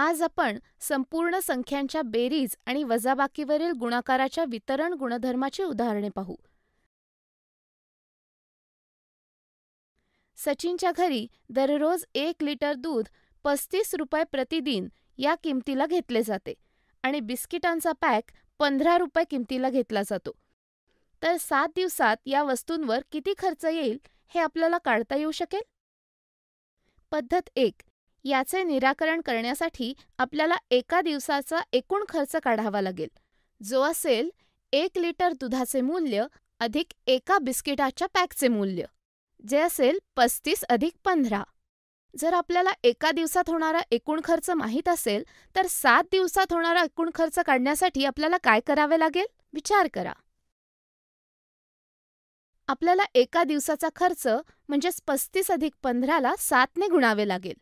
आज आपण संपूर्ण संख्यांच्या बेरीज आणि वजाबाकीवरील गुणाकाराच्या वितरण गुणधर्माची उदाहरणे पाहू सचिनच्या घरी दररोज एक लिटर दूध पस्तीस रुपये प्रतिदिन या किमतीला घेतले जाते आणि बिस्किटांचा पॅक पंधरा रुपये किमतीला घेतला जातो तर सात दिवसात या वस्तूंवर किती खर्च येईल हे आपल्याला काढता येऊ शकेल पद्धत एक याचे निराकरण करण्यासाठी आपल्याला एका दिवसाचा एकूण खर्च काढावा लागेल जो असेल एक लिटर दुधाचे मूल्य अधिक एका बिस्किटाच्या पॅकचे मूल्य जे असेल पस्तीस अधिक पंधरा जर आपल्याला एका दिवसात होणारा एकूण खर्च माहीत असेल तर सात दिवसात होणारा एकूण खर्च काढण्यासाठी आपल्याला काय करावे लागेल विचार करा आपल्याला एका दिवसाचा खर्च म्हणजेच पस्तीस अधिक पंधराला सातने गुणावे लागेल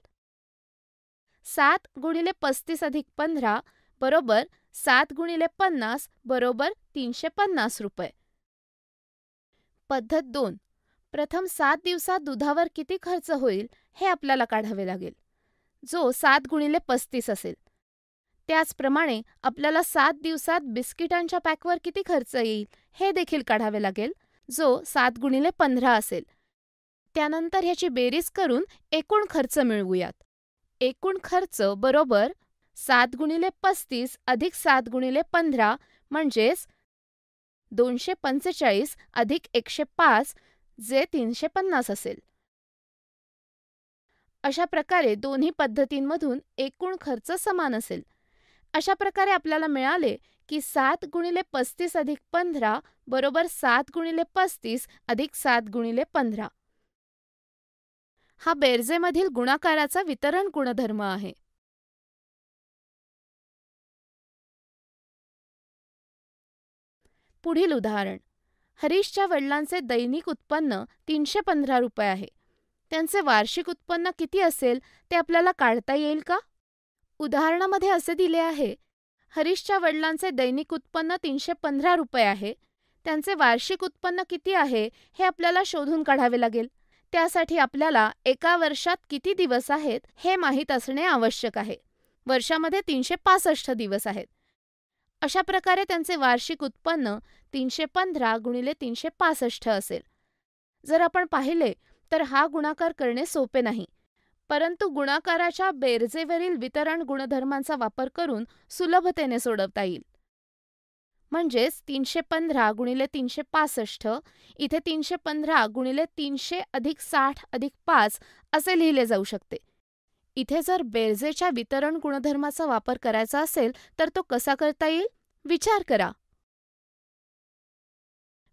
सात गुणिले पस्तीस अधिक पंधरा बरोबर सात गुणिले पन्नास बरोबर तीनशे पन्नास रुपये पद्धत दोन प्रथम सात दिवसात दुधावर किती खर्च होईल हे आपल्याला काढावे लागेल जो सात गुणिले पस्तीस असेल त्याचप्रमाणे आपल्याला सात दिवसात बिस्किटांच्या पॅकवर किती खर्च येईल हे देखील काढावे लागेल जो सात गुणिले पंधरा असेल त्यानंतर ह्याची बेरीज करून एकूण खर्च मिळवूयात एकूण खर्च बरोबर सात गुणिले पस्तीस अधिक सात गुणिले पंधरा म्हणजेच दोनशे पंचेचाळीस अधिक एकशे पाच जे तीनशे पन्नास असेल अशा प्रकारे दोन्ही पद्धतींमधून एकूण खर्च समान असेल अशा प्रकारे आपल्याला मिळाले की सात गुणिले पस्तीस अधिक पंधरा बरोबर सात गुणिले पस्तीस अधिक सात गुणिले पंधरा हा बेरजेमधील गुणाकाराचा वितरण गुणधर्म आहे पुढील उदाहरण हरीशच्या वडिलांचे दैनिक उत्पन्न तीनशे पंधरा रुपये आहे त्यांचे वार्षिक उत्पन्न किती असेल ते आपल्याला काढता येईल का उदाहरणामध्ये असे दिले आहे हरीशच्या वडिलांचे दैनिक उत्पन्न तीनशे पंधरा रुपये आहे त्यांचे वार्षिक उत्पन्न किती आहे हे आपल्याला शोधून काढावे लागेल त्यासाठी आपल्याला एका वर्षात किती दिवस आहेत हे माहीत असणे आवश्यक आहे वर्षामध्ये तीनशे पासष्ट दिवस आहेत अशा प्रकारे त्यांचे वार्षिक उत्पन्न तीनशे पंधरा गुणिले तीनशे पासष्ट असेल जर आपण पाहिले तर हा गुणाकार करणे सोपे नाही परंतु गुणाकाराच्या बेरजेवरील वितरण गुणधर्मांचा वापर करून सुलभतेने सोडवता येईल म्हणजेच तीनशे पंधरा गुणिले तीनशे पासष्ट इथे तीनशे पंधरा गुणिले तीनशे अधिक साठ अधिक पाच असे लिहिले जाऊ शकते इथे जर बेरजेच्या वितरण गुणधर्माचा वापर करायचा असेल तर तो कसा करता येईल विचार करा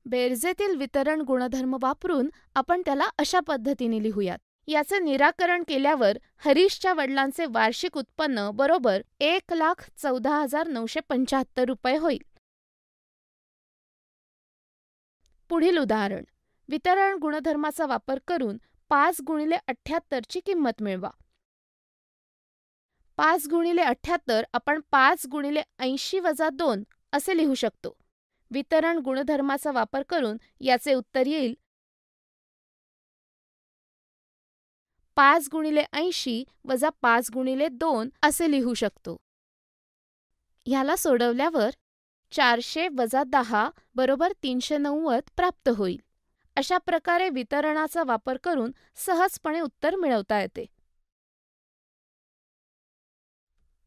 बेरजेतील वितरण गुणधर्म वापरून आपण त्याला अशा पद्धतीने लिहूयात याचे निराकरण केल्यावर हरीशच्या वडिलांचे वार्षिक उत्पन्न बरोबर एक लाख चौदा हजार नऊशे पंच्याहत्तर रुपये होईल पुढील उदाहरण वितरण गुणधर्माचा वापर करून पाच गुणिले अठ्ठ्याहत्तरची किंमत मिळवा पाच गुणिले अठ्ठ्याहत्तर आपण पाच गुणिले ऐंशी वजा दोन असे लिहू शकतो वितरण गुणधर्माचा वापर करून याचे उत्तर येईल पाच गुणिले ऐंशी वजा पाच गुणिले दोन असे लिहू शकतो ह्याला सोडवल्यावर चारशे वजा दहा बरोबर तीनशे नव्वद प्राप्त होईल अशा प्रकारे वितरणाचा वापर करून सहजपणे उत्तर मिळवता येते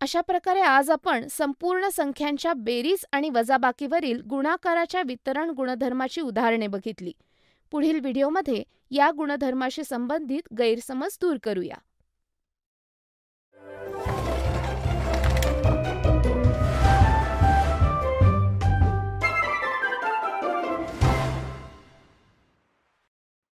अशा प्रकारे आज आपण संपूर्ण संख्यांच्या बेरीज आणि वजाबाकीवरील गुणाकाराच्या वितरण गुणधर्माची उदाहरणे बघितली पुढील व्हिडिओमध्ये या गुणधर्माशी संबंधित गैरसमज दूर करूया